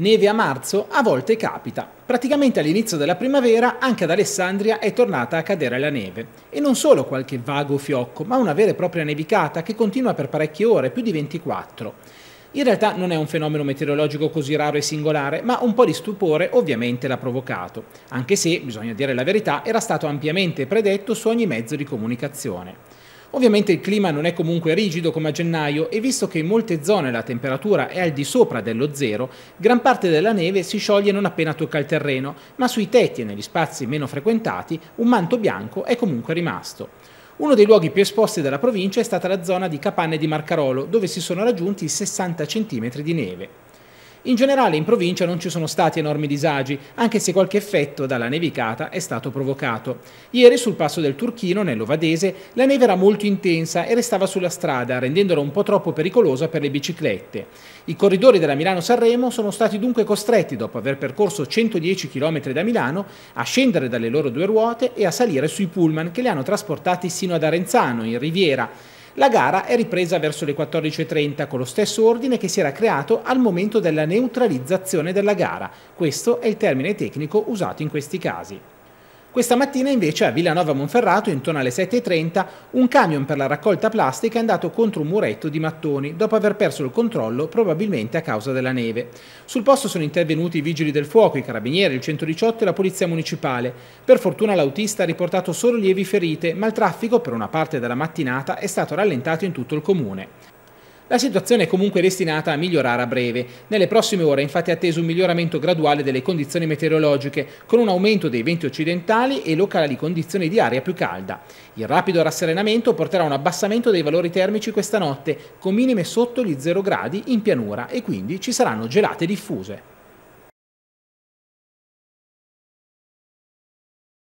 Neve a marzo a volte capita. Praticamente all'inizio della primavera anche ad Alessandria è tornata a cadere la neve. E non solo qualche vago fiocco, ma una vera e propria nevicata che continua per parecchie ore, più di 24. In realtà non è un fenomeno meteorologico così raro e singolare, ma un po' di stupore ovviamente l'ha provocato, anche se, bisogna dire la verità, era stato ampiamente predetto su ogni mezzo di comunicazione. Ovviamente il clima non è comunque rigido come a gennaio e visto che in molte zone la temperatura è al di sopra dello zero, gran parte della neve si scioglie non appena tocca il terreno, ma sui tetti e negli spazi meno frequentati un manto bianco è comunque rimasto. Uno dei luoghi più esposti della provincia è stata la zona di Capanne di Marcarolo, dove si sono raggiunti 60 cm di neve. In generale in provincia non ci sono stati enormi disagi, anche se qualche effetto dalla nevicata è stato provocato. Ieri sul passo del Turchino, nell'Ovadese, la neve era molto intensa e restava sulla strada, rendendola un po' troppo pericolosa per le biciclette. I corridori della Milano-Sanremo sono stati dunque costretti, dopo aver percorso 110 km da Milano, a scendere dalle loro due ruote e a salire sui pullman che li hanno trasportati sino ad Arenzano, in Riviera, la gara è ripresa verso le 14.30 con lo stesso ordine che si era creato al momento della neutralizzazione della gara. Questo è il termine tecnico usato in questi casi. Questa mattina invece a Villanova Monferrato, intorno alle 7.30, un camion per la raccolta plastica è andato contro un muretto di mattoni dopo aver perso il controllo probabilmente a causa della neve. Sul posto sono intervenuti i vigili del fuoco, i carabinieri, il 118 e la polizia municipale. Per fortuna l'autista ha riportato solo lievi ferite, ma il traffico per una parte della mattinata è stato rallentato in tutto il comune. La situazione è comunque destinata a migliorare a breve. Nelle prossime ore è infatti atteso un miglioramento graduale delle condizioni meteorologiche, con un aumento dei venti occidentali e locali condizioni di aria più calda. Il rapido rasserenamento porterà a un abbassamento dei valori termici questa notte, con minime sotto gli 0 gradi in pianura e quindi ci saranno gelate diffuse.